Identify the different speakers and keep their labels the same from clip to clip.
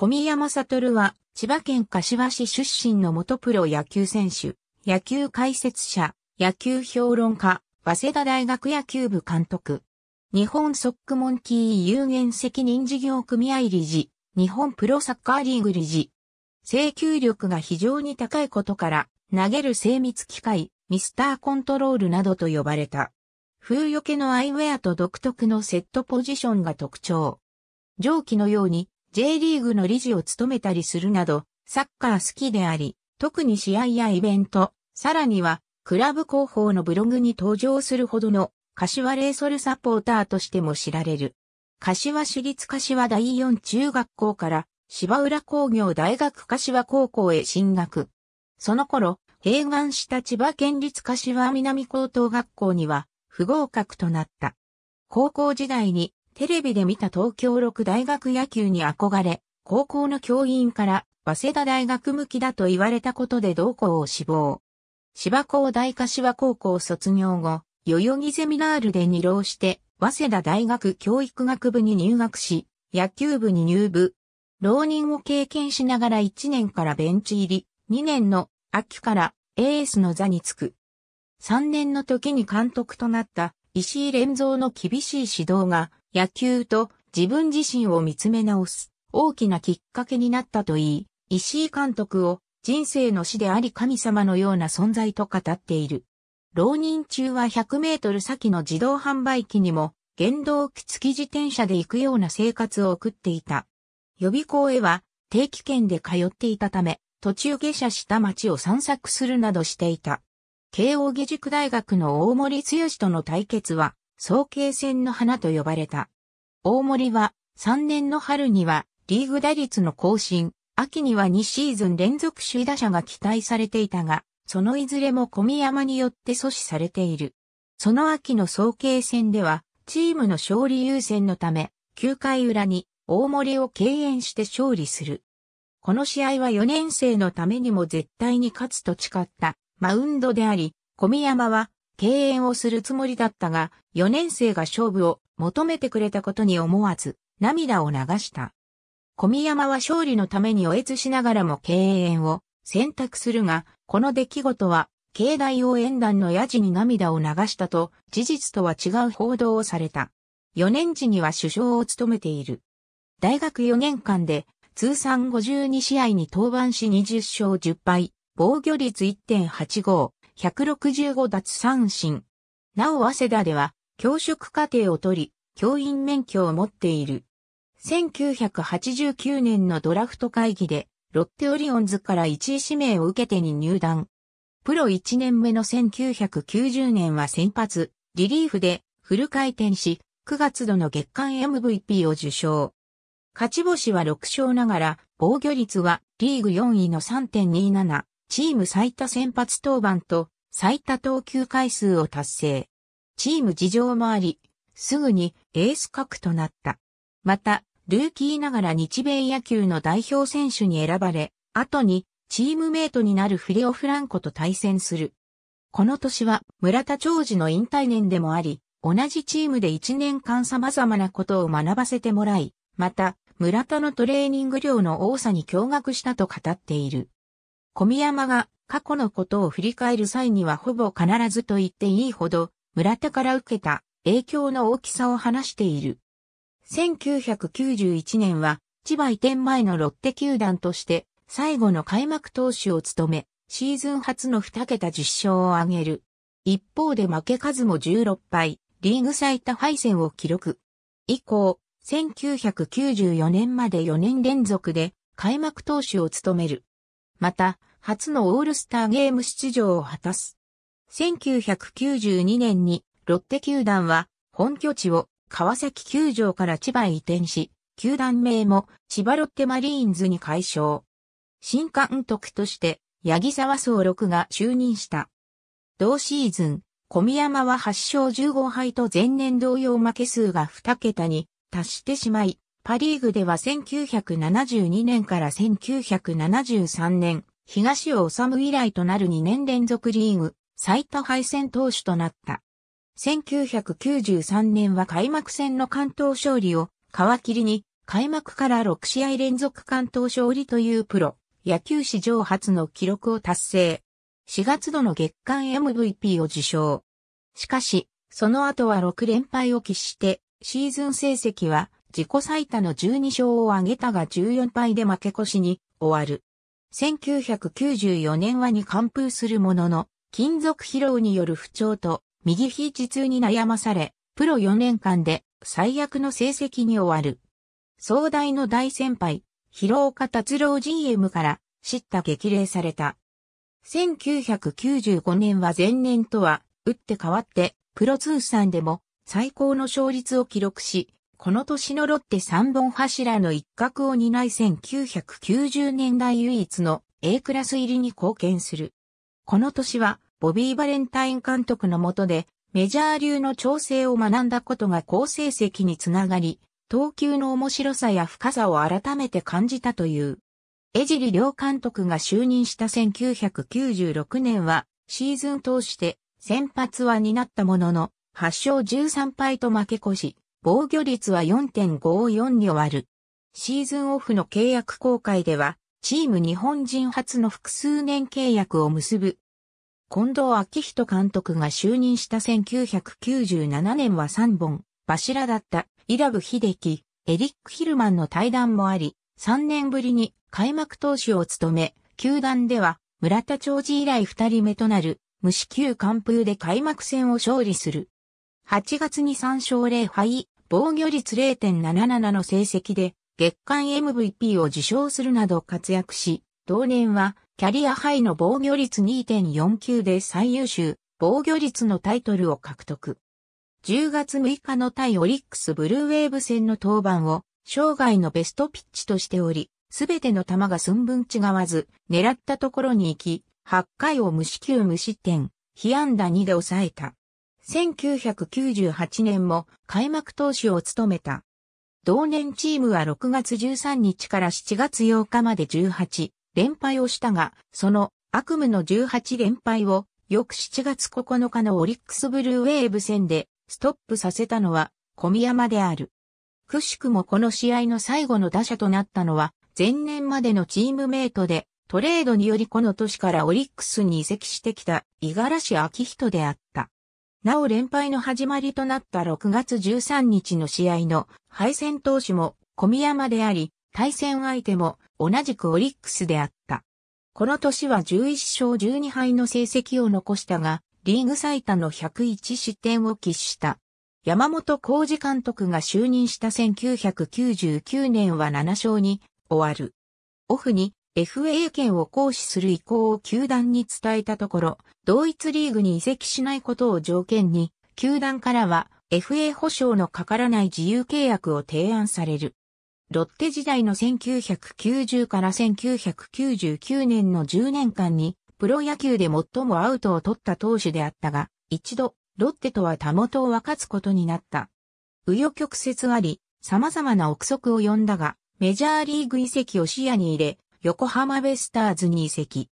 Speaker 1: 小宮山悟は、千葉県柏市出身の元プロ野球選手、野球解説者、野球評論家、早稲田大学野球部監督。日本ソックモンキー有限責任事業組合理事、日本プロサッカーリーグ理事。制球力が非常に高いことから、投げる精密機械、ミスターコントロールなどと呼ばれた。風よけのアイウェアと独特のセットポジションが特徴。上記のように、J リーグの理事を務めたりするなど、サッカー好きであり、特に試合やイベント、さらには、クラブ広報のブログに登場するほどの、柏レイソルサポーターとしても知られる。柏市立柏第四中学校から、芝浦工業大学柏高校へ進学。その頃、併願した千葉県立柏南高等学校には、不合格となった。高校時代にテレビで見た東京六大学野球に憧れ、高校の教員から早稲田大学向きだと言われたことで同校を志望。芝高大柏高校卒業後、代々木ゼミナールで二浪して、早稲田大学教育学部に入学し、野球部に入部。浪人を経験しながら1年からベンチ入り、2年の秋からエースの座に着く。3年の時に監督となった石井連蔵の厳しい指導が野球と自分自身を見つめ直す大きなきっかけになったといい、石井監督を人生の師であり神様のような存在と語っている。浪人中は100メートル先の自動販売機にも原動機付き自転車で行くような生活を送っていた。予備校へは定期券で通っていたため、途中下車した街を散策するなどしていた。慶応義塾大学の大森剛との対決は、総計戦の花と呼ばれた。大森は3年の春にはリーグ打率の更新、秋には2シーズン連続首位打者が期待されていたが、そのいずれも小宮山によって阻止されている。その秋の総計戦では、チームの勝利優先のため、9回裏に大森を敬遠して勝利する。この試合は4年生のためにも絶対に勝つと誓ったマウンドであり、小宮山は敬遠をするつもりだったが、4年生が勝負を求めてくれたことに思わず、涙を流した。小宮山は勝利のためにおえつしながらも敬遠を選択するが、この出来事は、境内応援団のやじに涙を流したと、事実とは違う報道をされた。4年時には首相を務めている。大学4年間で通算52試合に登板し20勝10敗、防御率1.85、165奪三振。なお早稲田では、教職課程を取り、教員免許を持っている。1989年のドラフト会議で、ロッテオリオンズから1位指名を受けてに入団。プロ1年目の1990年は先発、リリーフでフル回転し、9月度の月間 MVP を受賞。勝ち星は6勝ながら、防御率はリーグ4位の3.27。チーム最多先発登板と最多投球回数を達成。チーム事情もあり、すぐにエース格となった。また、ルーキーながら日米野球の代表選手に選ばれ、後にチームメイトになるフレオ・フランコと対戦する。この年は村田長治の引退年でもあり、同じチームで1年間様々なことを学ばせてもらい、また村田のトレーニング量の多さに驚愕したと語っている。小宮山が過去のことを振り返る際にはほぼ必ずと言っていいほど、村田から受けた影響の大きさを話している。1991年は、千葉移転前のロッテ球団として、最後の開幕投手を務め、シーズン初の2桁10勝を挙げる。一方で負け数も16敗、リーグ最多敗戦を記録。以降、1994年まで4年連続で開幕投手を務める。また、初のオールスターゲーム出場を果たす。1992年にロッテ球団は本拠地を川崎球場から千葉へ移転し、球団名も千葉ロッテマリーンズに改称。新監督として八木沢総六が就任した。同シーズン、小宮山は8勝15敗と前年同様負け数が2桁に達してしまい、パリーグでは1972年から1973年、東尾治以来となる2年連続リーグ最多敗戦投手となった。1993年は開幕戦の関東勝利を皮切りに開幕から6試合連続関東勝利というプロ野球史上初の記録を達成。4月度の月間 MVP を受賞。しかし、その後は6連敗を喫してシーズン成績は自己最多の12勝を挙げたが14敗で負け越しに終わる。1994年はに完封するものの、金属疲労による不調と右肘痛に悩まされ、プロ4年間で最悪の成績に終わる。壮大の大先輩、広岡達郎 GM から叱咤激励された。1995年は前年とは打って変わって、プロ通算でも最高の勝率を記録し、この年のロッテ三本柱の一角を担い1990年代唯一の A クラス入りに貢献する。この年は、ボビー・バレンタイン監督の下で、メジャー流の調整を学んだことが好成績につながり、投球の面白さや深さを改めて感じたという。江尻両監督が就任した1996年は、シーズン通して先発は担ったものの、8勝13敗と負け越し、防御率は4.54に終わる。シーズンオフの契約公開では、チーム日本人初の複数年契約を結ぶ。近藤昭人監督が就任した1997年は3本、柱だったイラブ秀樹、エリック・ヒルマンの対談もあり、3年ぶりに開幕投手を務め、球団では村田長治以来2人目となる無支給完封で開幕戦を勝利する。8月に3勝0敗、防御率0.77の成績で月間 MVP を受賞するなど活躍し、同年はキャリアハイの防御率2.49で最優秀防御率のタイトルを獲得。10月6日の対オリックスブルーウェーブ戦の登板を生涯のベストピッチとしており、すべての球が寸分違わず、狙ったところに行き、8回を無四球無失点、被安打2で抑えた。1998年も開幕投手を務めた。同年チームは6月13日から7月8日まで18連敗をしたが、その悪夢の18連敗を翌7月9日のオリックスブルーウェーブ戦でストップさせたのは小宮山である。くしくもこの試合の最後の打者となったのは前年までのチームメイトでトレードによりこの年からオリックスに移籍してきた五十嵐昭人であった。なお連敗の始まりとなった6月13日の試合の敗戦投手も小宮山であり、対戦相手も同じくオリックスであった。この年は11勝12敗の成績を残したが、リーグ最多の101失点を喫した。山本浩二監督が就任した1999年は7勝に終わる。オフに FA 権を行使する意向を球団に伝えたところ、同一リーグに移籍しないことを条件に、球団からは FA 保証のかからない自由契約を提案される。ロッテ時代の1990から1999年の10年間に、プロ野球で最もアウトを取った投手であったが、一度、ロッテとはたもとを分かつことになった。右余曲折あり、様々な憶測を呼んだが、メジャーリーグ遺跡を視野に入れ、横浜ベスターズに移籍。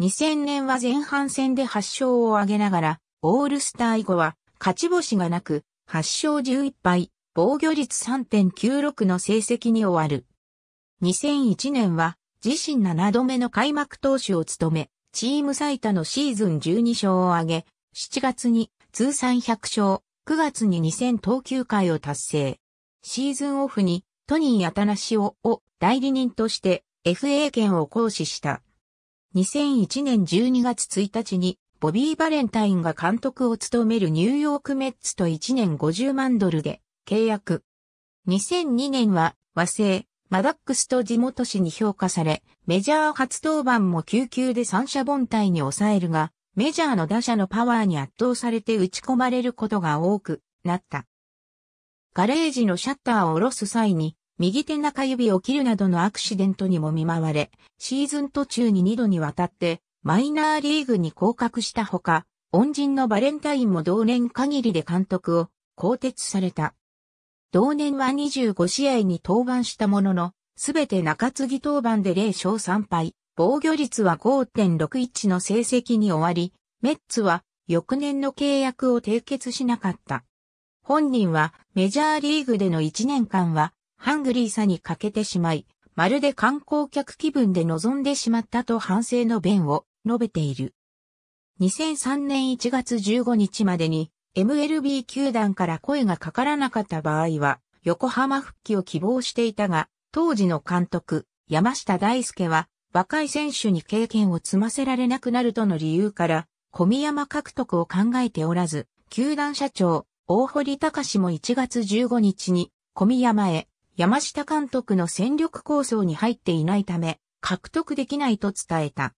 Speaker 1: 2000年は前半戦で8勝を挙げながら、オールスター以後は勝ち星がなく、8勝11敗、防御率3.96の成績に終わる。2001年は自身7度目の開幕投手を務め、チーム最多のシーズン12勝を挙げ、7月に通算100勝、9月に2000投球回を達成。シーズンオフにトニー・アタナシオを代理人として FA 権を行使した。2001年12月1日に、ボビー・バレンタインが監督を務めるニューヨーク・メッツと1年50万ドルで契約。2002年は和製、マダックスと地元紙に評価され、メジャー初登板も9球で三者凡退に抑えるが、メジャーの打者のパワーに圧倒されて打ち込まれることが多くなった。ガレージのシャッターを下ろす際に、右手中指を切るなどのアクシデントにも見舞われ、シーズン途中に2度にわたってマイナーリーグに降格したほか、恩人のバレンタインも同年限りで監督を更迭された。同年は25試合に登板したものの、すべて中継ぎ登板で0勝3敗、防御率は5.61の成績に終わり、メッツは翌年の契約を締結しなかった。本人はメジャーリーグでの1年間はハングリーさに欠けてしまい、まるで観光客気分で臨んでしまったと反省の弁を述べている。2003年1月15日までに MLB 球団から声がかからなかった場合は横浜復帰を希望していたが、当時の監督山下大輔は若い選手に経験を積ませられなくなるとの理由から小宮山獲得を考えておらず、球団社長大堀隆も1月15日に小宮山へ山下監督の戦力構想に入っていないため、獲得できないと伝えた。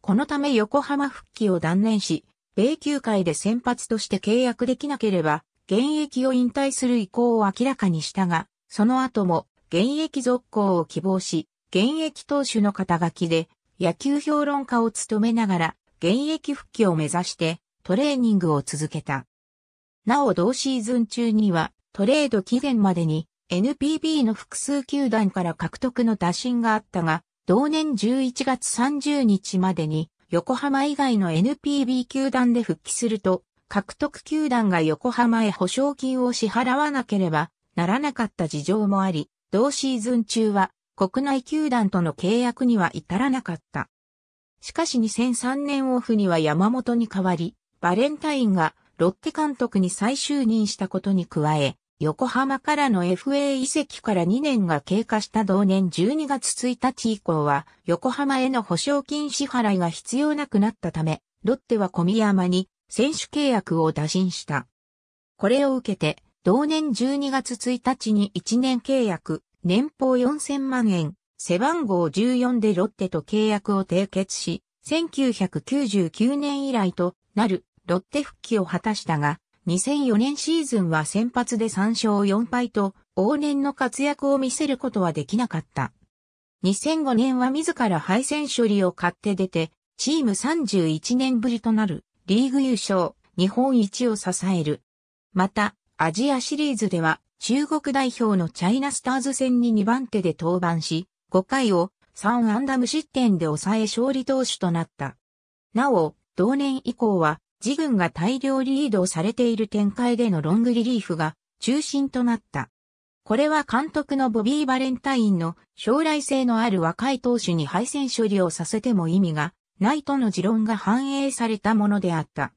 Speaker 1: このため横浜復帰を断念し、米球界で先発として契約できなければ、現役を引退する意向を明らかにしたが、その後も現役続行を希望し、現役投手の肩書きで野球評論家を務めながら現役復帰を目指してトレーニングを続けた。なお同シーズン中にはトレード期限までに NPB の複数球団から獲得の打診があったが、同年11月30日までに横浜以外の NPB 球団で復帰すると、獲得球団が横浜へ保証金を支払わなければならなかった事情もあり、同シーズン中は国内球団との契約には至らなかった。しかし2003年オフには山本に代わり、バレンタインがロッテ監督に再就任したことに加え、横浜からの FA 移籍から2年が経過した同年12月1日以降は、横浜への保証金支払いが必要なくなったため、ロッテは小宮山に選手契約を打診した。これを受けて、同年12月1日に1年契約、年俸4000万円、背番号14でロッテと契約を締結し、1999年以来となるロッテ復帰を果たしたが、2004年シーズンは先発で3勝4敗と、往年の活躍を見せることはできなかった。2005年は自ら敗戦処理を買って出て、チーム31年ぶりとなるリーグ優勝、日本一を支える。また、アジアシリーズでは中国代表のチャイナスターズ戦に2番手で登板し、5回を3ンダム失点で抑え勝利投手となった。なお、同年以降は自軍が大量リードをされている展開でのロングリリーフが中心となった。これは監督のボビー・バレンタインの将来性のある若い投手に敗戦処理をさせても意味がないとの持論が反映されたものであった。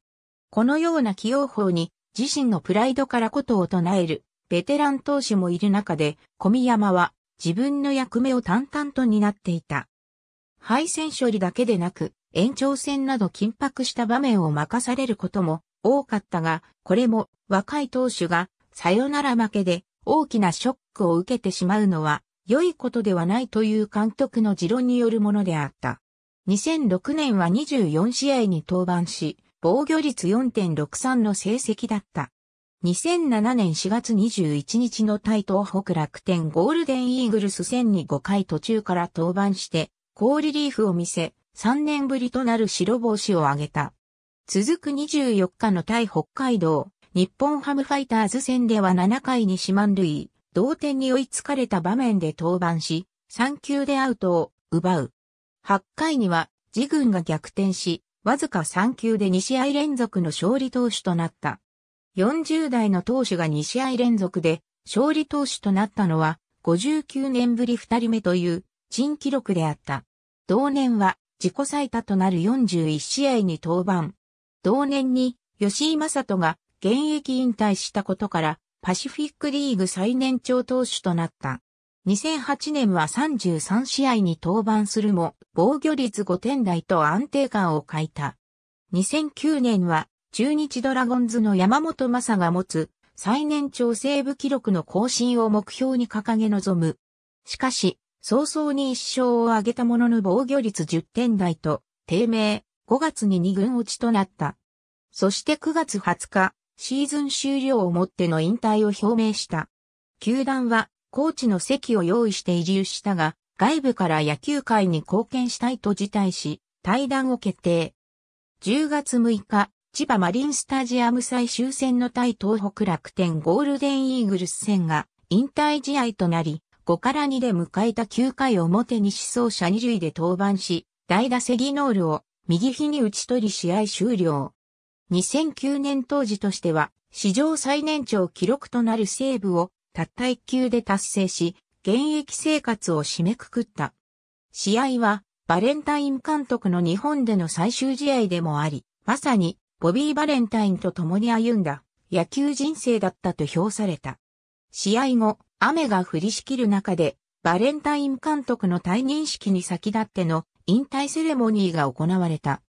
Speaker 1: このような起用法に自身のプライドからことを唱えるベテラン投手もいる中で小宮山は自分の役目を淡々と担っていた。敗戦処理だけでなく延長戦など緊迫した場面を任されることも多かったが、これも若い投手がさよなら負けで大きなショックを受けてしまうのは良いことではないという監督の持論によるものであった。2006年は24試合に登板し、防御率4.63の成績だった。2007年4月21日の対東北楽天ゴールデンイーグルス戦に5回途中から登板して、高リリーフを見せ、3年ぶりとなる白帽子を挙げた。続く24日の対北海道、日本ハムファイターズ戦では7回に四万塁、同点に追いつかれた場面で登板し、3球でアウトを奪う。8回には、自軍が逆転し、わずか3球で2試合連続の勝利投手となった。40代の投手が2試合連続で勝利投手となったのは59年ぶり2人目という珍記録であった。同年は自己最多となる41試合に登板。同年に吉井正人が現役引退したことからパシフィックリーグ最年長投手となった。2008年は33試合に登板するも防御率5点台と安定感を欠いた。2009年は中日ドラゴンズの山本正が持つ最年長セーブ記録の更新を目標に掲げ臨む。しかし、早々に1勝を挙げたものの防御率10点台と、低迷、5月に2軍落ちとなった。そして9月20日、シーズン終了をもっての引退を表明した。球団は、コーチの席を用意して移住したが、外部から野球界に貢献したいと辞退し、対談を決定。10月6日、千葉マリンスタジアム最終戦の対東北楽天ゴールデンイーグルス戦が引退試合となり、5から2で迎えた9回表に思想者2塁で登板し、代打セギノールを右肘に打ち取り試合終了。2009年当時としては、史上最年長記録となるセーブをたった1球で達成し、現役生活を締めくくった。試合は、バレンタイン監督の日本での最終試合でもあり、まさに、ボビー・バレンタインと共に歩んだ野球人生だったと評された。試合後、雨が降りしきる中で、バレンタイン監督の退任式に先立っての引退セレモニーが行われた。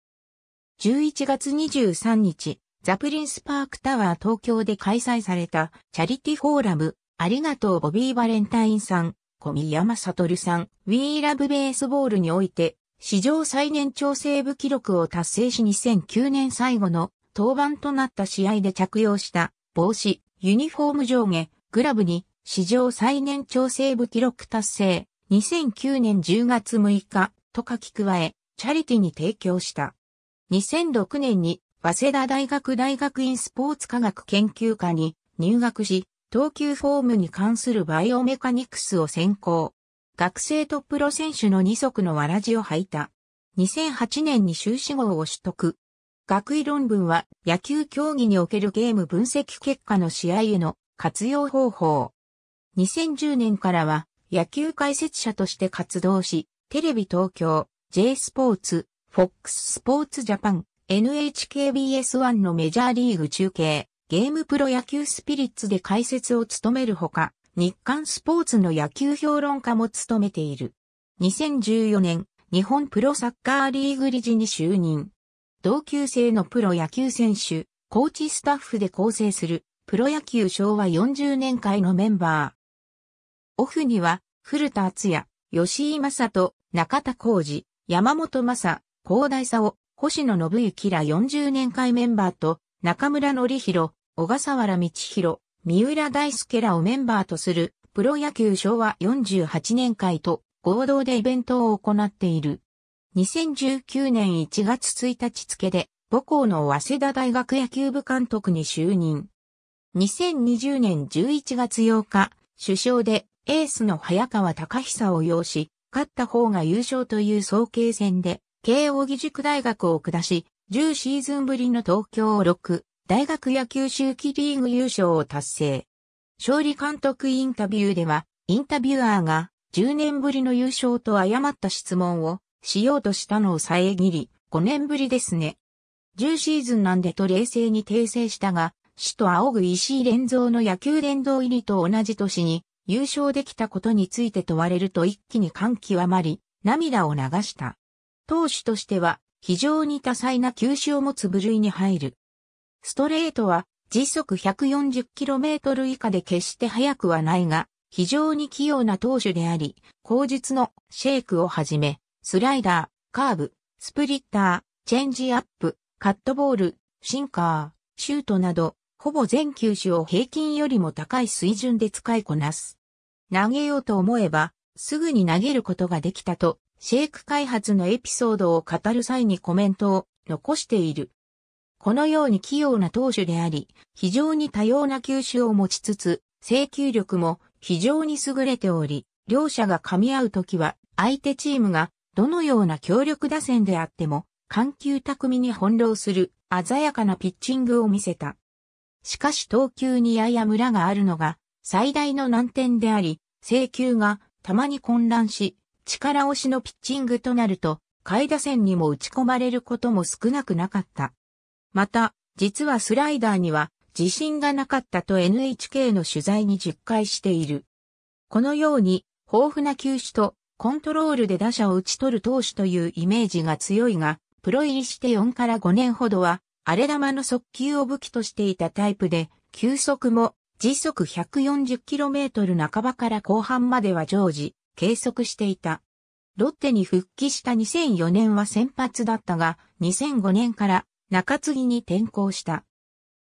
Speaker 1: 11月23日、ザプリンスパークタワー東京で開催されたチャリティフォーラム、ありがとうボビー・バレンタインさん、小宮山悟さん、We Love Baseball において、史上最年長セーブ記録を達成し2009年最後の登板となった試合で着用した帽子、ユニフォーム上下、グラブに史上最年長セーブ記録達成、2009年10月6日と書き加え、チャリティに提供した。2006年に早稲田大学大学院スポーツ科学研究科に入学し、投球フォームに関するバイオメカニクスを専攻。学生とプロ選手の二足のわらじを履いた。2008年に修士号を取得。学位論文は野球競技におけるゲーム分析結果の試合への活用方法。2010年からは野球解説者として活動し、テレビ東京、J スポーツ、FOX スポーツジャパン、NHKBS1 のメジャーリーグ中継、ゲームプロ野球スピリッツで解説を務めるほか、日刊スポーツの野球評論家も務めている。2014年、日本プロサッカーリーグ理事に就任。同級生のプロ野球選手、コーチスタッフで構成する、プロ野球昭和40年会のメンバー。オフには、古田敦也、吉井正人、中田浩二、山本正、高大佐星野信之ら40年会メンバーと、中村則弘、小笠原道弘、三浦大輔らをメンバーとする、プロ野球昭和48年会と合同でイベントを行っている。2019年1月1日付で、母校の早稲田大学野球部監督に就任。2020年11月8日、首相でエースの早川隆久を擁し、勝った方が優勝という総計戦で、慶応義塾大学を下し、10シーズンぶりの東京6大学野球周期リーグ優勝を達成。勝利監督インタビューでは、インタビュアーが10年ぶりの優勝と誤った質問をしようとしたのを遮り、5年ぶりですね。10シーズンなんでと冷静に訂正したが、首都仰ぐ石井連蔵の野球殿堂入りと同じ年に、優勝できたことについて問われると一気に感極まり、涙を流した。投手としては非常に多彩な球種を持つ部類に入る。ストレートは時速 140km 以下で決して速くはないが、非常に器用な投手であり、後述のシェイクをはじめ、スライダー、カーブ、スプリッター、チェンジアップ、カットボール、シンカー、シュートなど、ほぼ全球種を平均よりも高い水準で使いこなす。投げようと思えば、すぐに投げることができたと、シェイク開発のエピソードを語る際にコメントを残している。このように器用な投手であり、非常に多様な球種を持ちつつ、制球力も非常に優れており、両者が噛み合うときは、相手チームがどのような強力打線であっても、緩急巧みに翻弄する鮮やかなピッチングを見せた。しかし投球にやや村があるのが最大の難点であり、制球がたまに混乱し、力押しのピッチングとなると、下位打線にも打ち込まれることも少なくなかった。また、実はスライダーには自信がなかったと NHK の取材に実会している。このように、豊富な球種とコントロールで打者を打ち取る投手というイメージが強いが、プロ入りして4から5年ほどは荒れ玉の速球を武器としていたタイプで、球速も時速 140km 半ばから後半までは常時、計測していた。ロッテに復帰した2004年は先発だったが、2005年から中継ぎに転向した。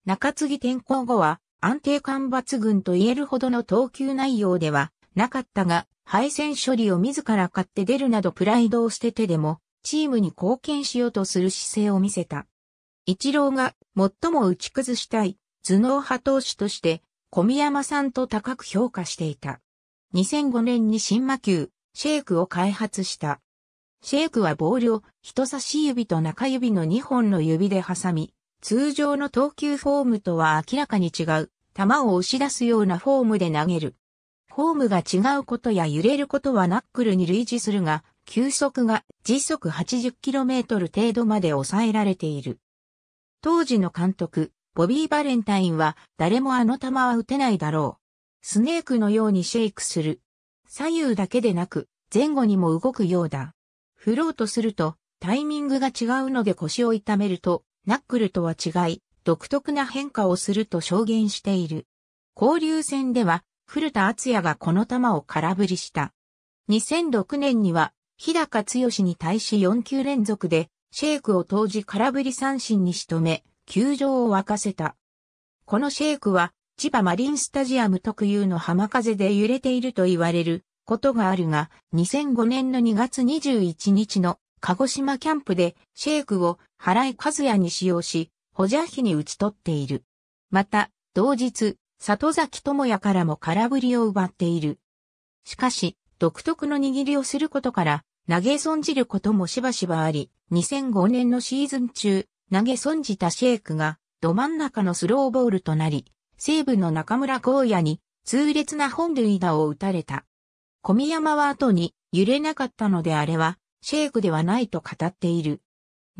Speaker 1: 中継ぎ転向後は安定感抜群と言えるほどの投球内容ではなかったが、敗戦処理を自ら買って出るなどプライドを捨ててでも、チームに貢献しようとする姿勢を見せた。一郎が最も打ち崩したい頭脳派投手として小宮山さんと高く評価していた。2005年に新魔球、シェイクを開発した。シェイクはボールを人差し指と中指の2本の指で挟み、通常の投球フォームとは明らかに違う、球を押し出すようなフォームで投げる。フォームが違うことや揺れることはナックルに類似するが、球速が時速 80km 程度まで抑えられている。当時の監督、ボビー・バレンタインは、誰もあの球は打てないだろう。スネークのようにシェイクする。左右だけでなく、前後にも動くようだ。振ろうとすると、タイミングが違うので腰を痛めると、ナックルとは違い、独特な変化をすると証言している。交流戦では、古田敦也がこの球を空振りした。2006年には、日高剛に対し4球連続でシェイクを投じ空振り三振に仕留め、球場を沸かせた。このシェイクは、千葉マリンスタジアム特有の浜風で揺れていると言われることがあるが、2005年の2月21日の鹿児島キャンプでシェイクを原井和也に使用し、補助費に打ち取っている。また、同日、里崎智也からも空振りを奪っている。しかし、独特の握りをすることから、投げ損じることもしばしばあり、2005年のシーズン中、投げ損じたシェイクが、ど真ん中のスローボールとなり、西武の中村光也に、痛烈な本塁打を打たれた。小宮山は後に、揺れなかったのであれは、シェイクではないと語っている。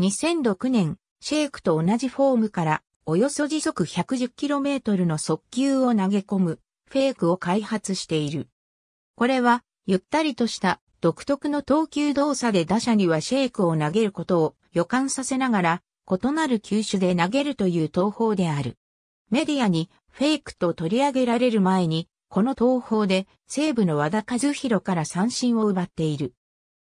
Speaker 1: 2006年、シェイクと同じフォームから、およそ時速 110km の速球を投げ込む、フェイクを開発している。これは、ゆったりとした独特の投球動作で打者にはシェイクを投げることを予感させながら、異なる球種で投げるという投法である。メディアにフェイクと取り上げられる前に、この投法で西武の和田和弘から三振を奪っている。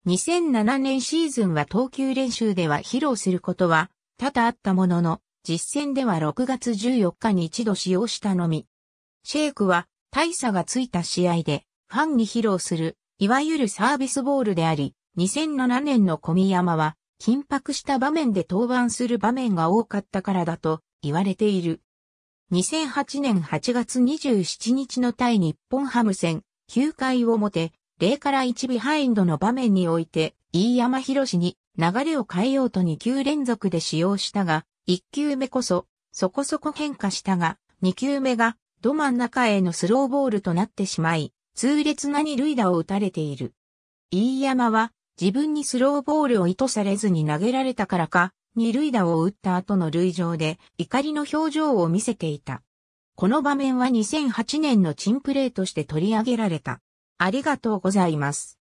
Speaker 1: 2007年シーズンは投球練習では披露することは多々あったものの、実戦では6月14日に一度使用したのみ。シェイクは大差がついた試合でファンに披露するいわゆるサービスボールであり、2007年の小宮山は、緊迫した場面で登板する場面が多かったからだと言われている。2008年8月27日の対日本ハム戦、9回表、0から1ビハインドの場面において、飯山博に流れを変えようと2球連続で使用したが、1球目こそ、そこそこ変化したが、2球目が、ど真ん中へのスローボールとなってしまい、痛烈な二塁打を打たれている。飯山は自分にスローボールを意図されずに投げられたからか、二塁打を打った後の塁上で怒りの表情を見せていた。この場面は2008年の珍プレーとして取り上げられた。ありがとうございます。